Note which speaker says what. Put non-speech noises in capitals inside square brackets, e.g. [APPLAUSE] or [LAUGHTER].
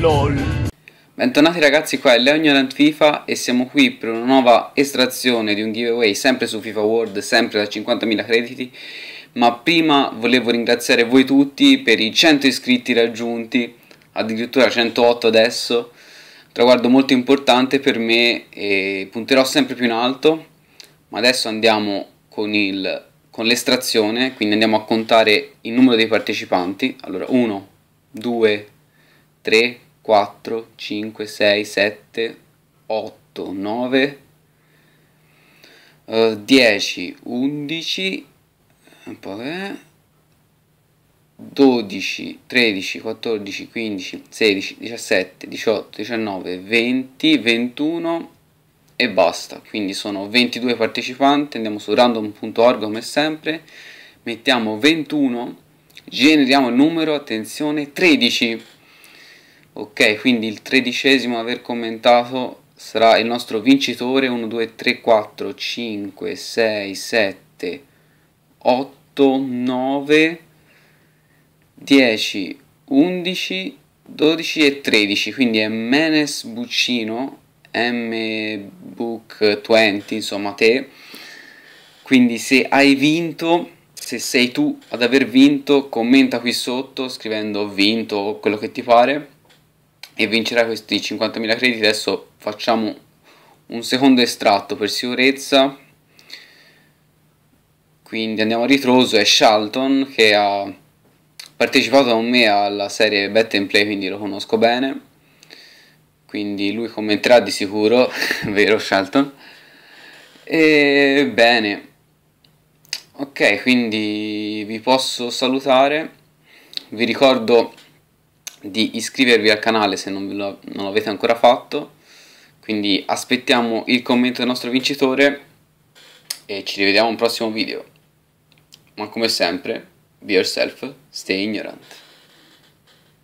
Speaker 1: LOL Bentornati ragazzi, qua è Leonard FIFA e siamo qui per una nuova estrazione di un giveaway sempre su FIFA World, sempre da 50.000 crediti ma prima volevo ringraziare voi tutti per i 100 iscritti raggiunti addirittura 108 adesso traguardo molto importante per me e punterò sempre più in alto ma adesso andiamo con il con l'estrazione, quindi andiamo a contare il numero dei partecipanti. Allora, 1, 2, 3, 4, 5, 6, 7, 8, 9, 10, 11, 12, 13, 14, 15, 16, 17, 18, 19, 20, 21 e basta. Quindi sono 22 partecipanti, andiamo su random.org come sempre, mettiamo 21, generiamo il numero, attenzione, 13 ok quindi il tredicesimo a aver commentato sarà il nostro vincitore 1 2 3 4 5 6 7 8 9 10 11 12 e 13 quindi è Menes Buccino mbook 20 insomma te quindi se hai vinto se sei tu ad aver vinto commenta qui sotto scrivendo vinto o quello che ti pare e vincerà questi 50.000 crediti adesso facciamo un secondo estratto per sicurezza quindi andiamo a ritroso è Shalton che ha partecipato con me alla serie Bet and Play quindi lo conosco bene quindi lui commenterà di sicuro [LAUGHS] vero Shalton e bene ok quindi vi posso salutare vi ricordo di iscrivervi al canale se non, lo, non l'avete ancora fatto quindi aspettiamo il commento del nostro vincitore e ci rivediamo in un prossimo video ma come sempre be yourself stay ignorant